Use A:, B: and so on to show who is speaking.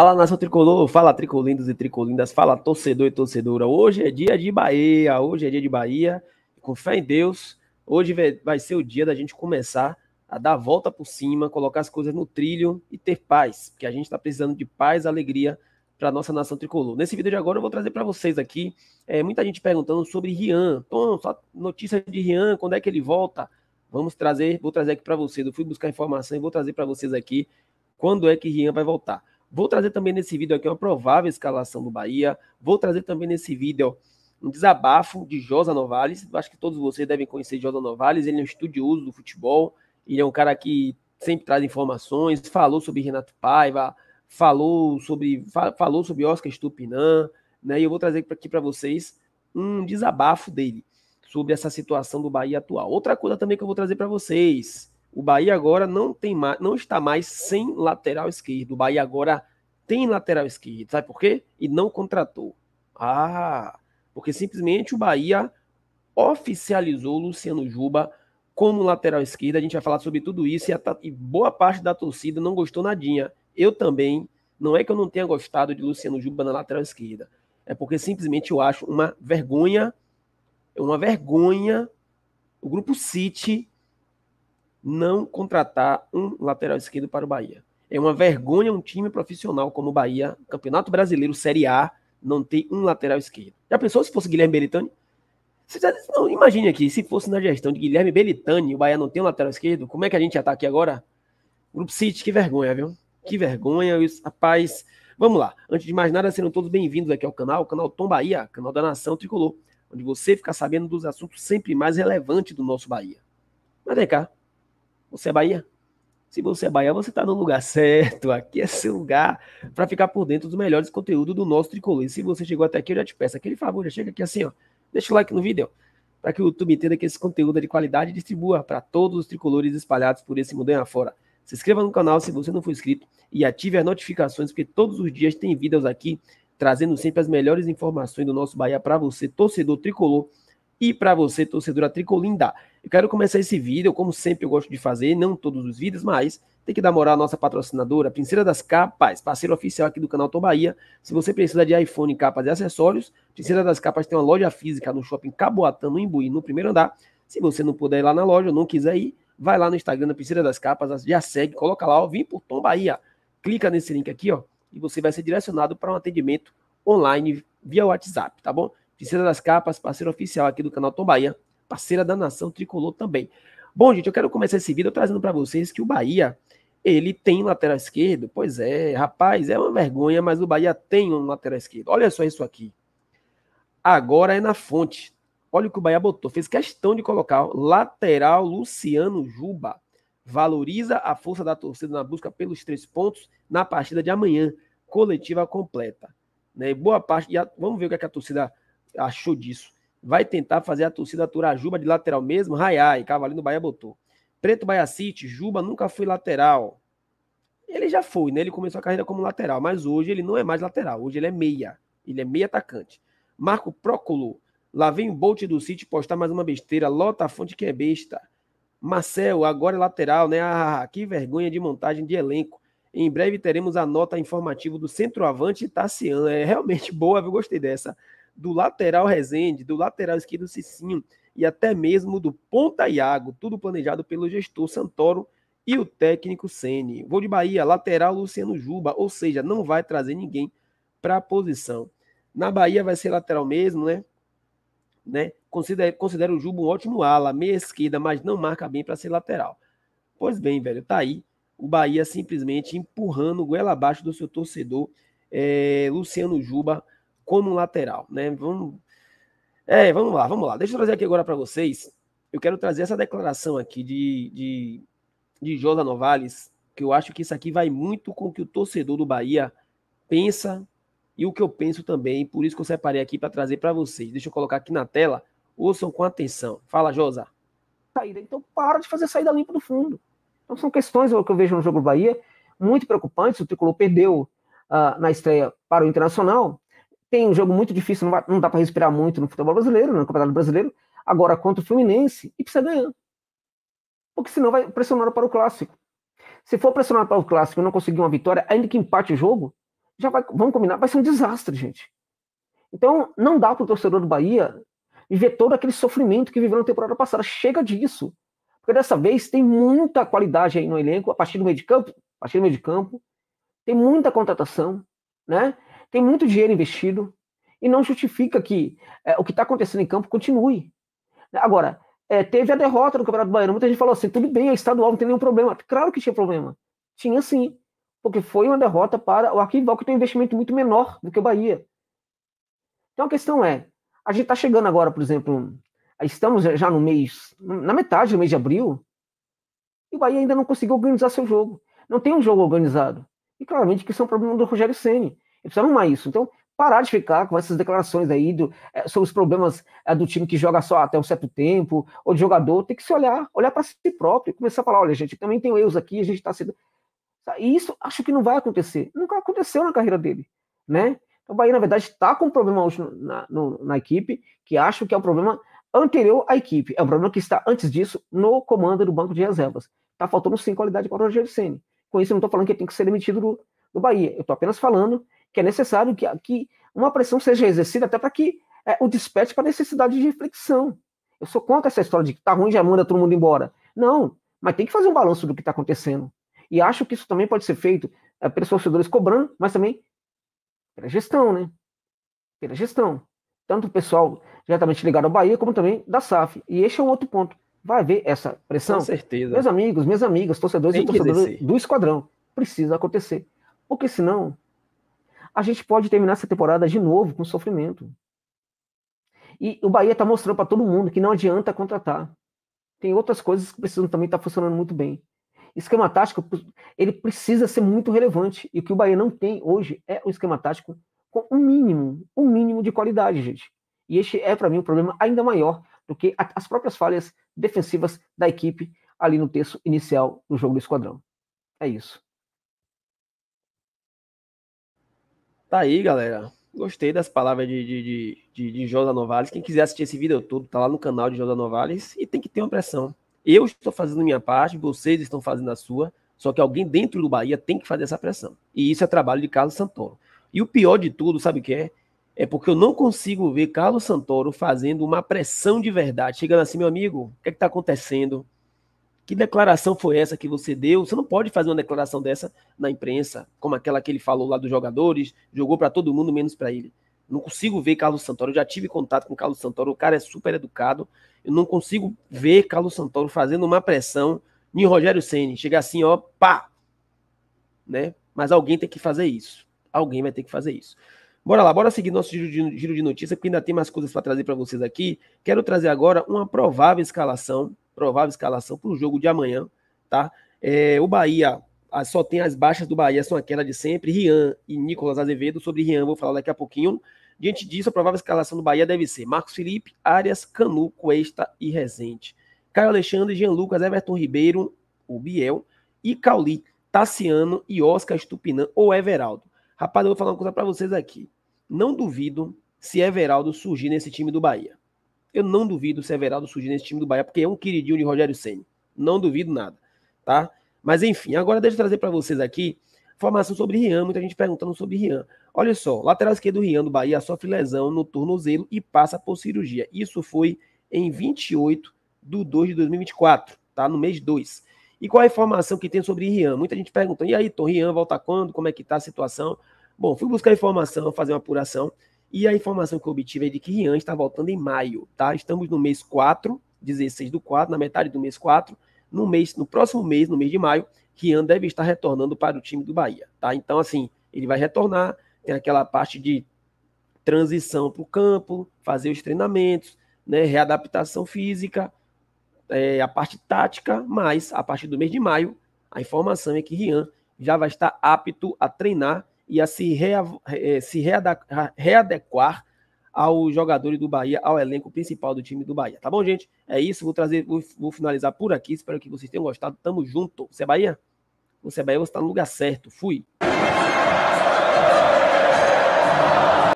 A: Fala nação tricolor, fala tricolindos e tricolindas, fala torcedor e torcedora. Hoje é dia de Bahia, hoje é dia de Bahia. Com fé em Deus, hoje vai ser o dia da gente começar a dar a volta por cima, colocar as coisas no trilho e ter paz, porque a gente está precisando de paz, alegria para nossa nação tricolor. Nesse vídeo de agora eu vou trazer para vocês aqui é, muita gente perguntando sobre Rian. Tom, só notícia de Rian, quando é que ele volta? Vamos trazer, vou trazer aqui para vocês. Eu fui buscar informação e vou trazer para vocês aqui quando é que Rian vai voltar. Vou trazer também nesse vídeo aqui uma provável escalação do Bahia. Vou trazer também nesse vídeo um desabafo de Josa Novales. Acho que todos vocês devem conhecer Josa Novales. Ele é um estudioso do futebol. Ele é um cara que sempre traz informações. Falou sobre Renato Paiva, falou sobre, falou sobre Oscar Stupinan. Né? E eu vou trazer aqui para vocês um desabafo dele sobre essa situação do Bahia atual. Outra coisa também que eu vou trazer para vocês. O Bahia agora não tem mais, não está mais sem lateral esquerdo. O Bahia agora tem lateral esquerdo, sabe por quê? E não contratou. Ah, porque simplesmente o Bahia oficializou o Luciano Juba como lateral esquerdo. A gente vai falar sobre tudo isso e, a, e boa parte da torcida não gostou nadinha. Eu também. Não é que eu não tenha gostado de Luciano Juba na lateral esquerda. É porque simplesmente eu acho uma vergonha, uma vergonha o grupo City não contratar um lateral esquerdo para o Bahia. É uma vergonha um time profissional como o Bahia, Campeonato Brasileiro Série A, não ter um lateral esquerdo. Já pensou se fosse Guilherme Belitani? Não, imagine aqui, se fosse na gestão de Guilherme Belitani, o Bahia não tem um lateral esquerdo, como é que a gente já tá aqui agora? Grupo City, que vergonha, viu? Que vergonha, rapaz. Vamos lá. Antes de mais nada, sejam todos bem-vindos aqui ao canal, canal Tom Bahia, canal da Nação Tricolor, onde você fica sabendo dos assuntos sempre mais relevantes do nosso Bahia. Mas vem cá, você é Bahia? Se você é baiano, você está no lugar certo. Aqui é seu lugar para ficar por dentro dos melhores conteúdos do nosso tricolor. E se você chegou até aqui, eu já te peço aquele favor, já chega aqui assim, ó. Deixa o like no vídeo, para que o YouTube entenda que esse conteúdo é de qualidade e distribua para todos os tricolores espalhados por esse mundo afora. Se inscreva no canal se você não for inscrito e ative as notificações, porque todos os dias tem vídeos aqui trazendo sempre as melhores informações do nosso Bahia para você, torcedor tricolor, e para você, torcedora tricolinda. Eu quero começar esse vídeo, como sempre eu gosto de fazer, não todos os vídeos, mas tem que dar moral à nossa patrocinadora, Princesa das Capas, parceiro oficial aqui do canal Tom Bahia. Se você precisa de iPhone, capas e acessórios, Princesa das Capas tem uma loja física no shopping Caboatã, no Imbuí, no primeiro andar. Se você não puder ir lá na loja, não quiser ir, vai lá no Instagram da Princesa das Capas, já segue, coloca lá, ó, vim por Tom Bahia. Clica nesse link aqui, ó, e você vai ser direcionado para um atendimento online via WhatsApp, tá bom? Princesa das Capas, parceiro oficial aqui do canal Tom Bahia parceira da nação tricolor também. Bom, gente, eu quero começar esse vídeo trazendo para vocês que o Bahia, ele tem lateral esquerdo. Pois é, rapaz, é uma vergonha, mas o Bahia tem um lateral esquerdo. Olha só isso aqui. Agora é na fonte. Olha o que o Bahia botou. Fez questão de colocar lateral Luciano Juba. Valoriza a força da torcida na busca pelos três pontos na partida de amanhã, coletiva completa. Né? Boa parte. vamos ver o que, é que a torcida achou disso vai tentar fazer a torcida aturar Juba de lateral mesmo? Raiai, Cavalinho Bahia botou. Preto Bahia City, Juba nunca foi lateral. Ele já foi, né? Ele começou a carreira como lateral, mas hoje ele não é mais lateral, hoje ele é meia. Ele é meia atacante. Marco Procolo lá vem o Bolt do City postar mais uma besteira, lota a fonte que é besta. Marcel, agora é lateral, né? Ah, que vergonha de montagem de elenco. Em breve teremos a nota informativa do centroavante Tassiano. É realmente boa, eu gostei dessa do lateral Rezende, do lateral esquerdo Cicinho e até mesmo do ponta Iago, tudo planejado pelo gestor Santoro e o técnico Sene. Vou de Bahia, lateral Luciano Juba, ou seja, não vai trazer ninguém para a posição. Na Bahia vai ser lateral mesmo, né? né? Considero, considero o Juba um ótimo ala, meia esquerda, mas não marca bem para ser lateral. Pois bem, velho, tá aí o Bahia simplesmente empurrando goela abaixo do seu torcedor, é, Luciano Juba, como lateral, né? Vamos, é, vamos lá, vamos lá. Deixa eu trazer aqui agora para vocês. Eu quero trazer essa declaração aqui de, de, de Josa Novales, que eu acho que isso aqui vai muito com o que o torcedor do Bahia pensa e o que eu penso também. Por isso que eu separei aqui para trazer para vocês. Deixa eu colocar aqui na tela. Ouçam com atenção. Fala, Josa.
B: Saída. Então para de fazer saída limpa do fundo. Então são questões é que eu vejo no jogo do Bahia muito preocupantes. O Tricolor perdeu uh, na estreia para o Internacional tem um jogo muito difícil, não, vai, não dá para respirar muito no futebol brasileiro, no Campeonato Brasileiro. Agora contra o Fluminense e precisa ganhar. Porque senão vai pressionar para o clássico. Se for pressionar para o clássico e não conseguir uma vitória, ainda que empate o jogo, já vai, vamos combinar, vai ser um desastre, gente. Então, não dá para o torcedor do Bahia viver todo aquele sofrimento que viveu na temporada passada. Chega disso. Porque dessa vez tem muita qualidade aí no elenco, a partir do meio de campo, a partir do meio de campo, tem muita contratação, né? Tem muito dinheiro investido e não justifica que é, o que está acontecendo em campo continue. Agora, é, teve a derrota do Campeonato Baiano. Muita gente falou assim: tudo bem, é estadual, não tem nenhum problema. Claro que tinha problema. Tinha sim, porque foi uma derrota para o Arquival, que tem um investimento muito menor do que o Bahia. Então a questão é: a gente está chegando agora, por exemplo, estamos já no mês, na metade do mês de abril, e o Bahia ainda não conseguiu organizar seu jogo. Não tem um jogo organizado. E claramente que isso é um problema do Rogério Senni. E precisa arrumar isso. Então, parar de ficar com essas declarações aí do, é, sobre os problemas é, do time que joga só até um certo tempo, ou de jogador, tem que se olhar, olhar para si próprio, começar a falar, olha, gente, também tem erros aqui, a gente está sendo. E isso acho que não vai acontecer. Nunca aconteceu na carreira dele, né? Então, o Bahia, na verdade, está com um problema hoje na, no, na equipe, que acho que é um problema anterior à equipe. É um problema que está, antes disso, no comando do banco de reservas. Está faltando sim qualidade para o Rogério Senna. Com isso, eu não estou falando que ele tem que ser demitido do, do Bahia. Eu estou apenas falando que é necessário que, que uma pressão seja exercida até para que é, o desperte para a necessidade de reflexão. Eu sou contra essa história de que tá ruim, já manda todo mundo embora. Não, mas tem que fazer um balanço do que está acontecendo. E acho que isso também pode ser feito é, pelos torcedores cobrando, mas também pela gestão, né? Pela gestão. Tanto o pessoal diretamente ligado ao Bahia, como também da SAF. E este é um outro ponto. Vai haver essa pressão? Com certeza. Meus amigos, minhas amigas, torcedores tem e torcedores do esquadrão. Precisa acontecer. Porque senão a gente pode terminar essa temporada de novo com sofrimento. E o Bahia está mostrando para todo mundo que não adianta contratar. Tem outras coisas que precisam também estar tá funcionando muito bem. Esquema tático, ele precisa ser muito relevante. E o que o Bahia não tem hoje é o esquema tático com um mínimo, um mínimo de qualidade, gente. E este é, para mim, um problema ainda maior do que as próprias falhas defensivas da equipe ali no terço inicial do jogo do Esquadrão. É isso.
A: Tá aí, galera. Gostei das palavras de, de, de, de, de Josa Novales. Quem quiser assistir esse vídeo todo, tá lá no canal de Josa Novales. E tem que ter uma pressão. Eu estou fazendo minha parte, vocês estão fazendo a sua. Só que alguém dentro do Bahia tem que fazer essa pressão. E isso é trabalho de Carlos Santoro. E o pior de tudo, sabe o que é? É porque eu não consigo ver Carlos Santoro fazendo uma pressão de verdade. Chegando assim, meu amigo, o que é está acontecendo? Que declaração foi essa que você deu? Você não pode fazer uma declaração dessa na imprensa, como aquela que ele falou lá dos jogadores, jogou para todo mundo menos para ele. Não consigo ver Carlos Santoro. Eu já tive contato com Carlos Santoro, o cara é super educado. Eu não consigo ver Carlos Santoro fazendo uma pressão em Rogério Ceni, chegar assim, ó, pá. Né? Mas alguém tem que fazer isso. Alguém vai ter que fazer isso. Bora lá, bora seguir nosso giro de, giro de notícia, porque ainda tem mais coisas para trazer para vocês aqui. Quero trazer agora uma provável escalação provável escalação para o jogo de amanhã, tá? É, o Bahia só tem as baixas do Bahia, são aquela de sempre, Rian e Nicolas Azevedo. Sobre Rian, vou falar daqui a pouquinho. Diante disso, a provável escalação do Bahia deve ser Marcos Felipe, Arias, Canu, Cuesta e Rezende. Caio Alexandre, Jean Lucas, Everton Ribeiro, o Biel, e Cauli, Tassiano e Oscar Estupinã ou Everaldo. Rapaz, eu vou falar uma coisa para vocês aqui. Não duvido se Everaldo surgir nesse time do Bahia eu não duvido o Severaldo surgir nesse time do Bahia, porque é um queridinho de Rogério Senna. Não duvido nada, tá? Mas enfim, agora deixa eu trazer para vocês aqui informação sobre Rian, muita gente perguntando sobre Rian. Olha só, lateral esquerdo Rian do Bahia sofre lesão no tornozelo e passa por cirurgia. Isso foi em 28 de 2 de 2024, tá? No mês 2. E qual a informação que tem sobre Rian? Muita gente perguntando, e aí, Tom, Rian volta quando? Como é que tá a situação? Bom, fui buscar informação, fazer uma apuração. E a informação que eu obtive é de que Rian está voltando em maio, tá? Estamos no mês 4, 16 do 4, na metade do mês 4. No mês, no próximo mês, no mês de maio, Rian deve estar retornando para o time do Bahia, tá? Então, assim, ele vai retornar, tem aquela parte de transição para o campo, fazer os treinamentos, né? Readaptação física, é, a parte tática, mas a partir do mês de maio, a informação é que Rian já vai estar apto a treinar e a se, eh, se readequar aos jogadores do Bahia, ao elenco principal do time do Bahia. Tá bom, gente? É isso, vou trazer, vou, vou finalizar por aqui. Espero que vocês tenham gostado. Tamo junto. Você é Bahia? Você é Bahia, você tá no lugar certo. Fui.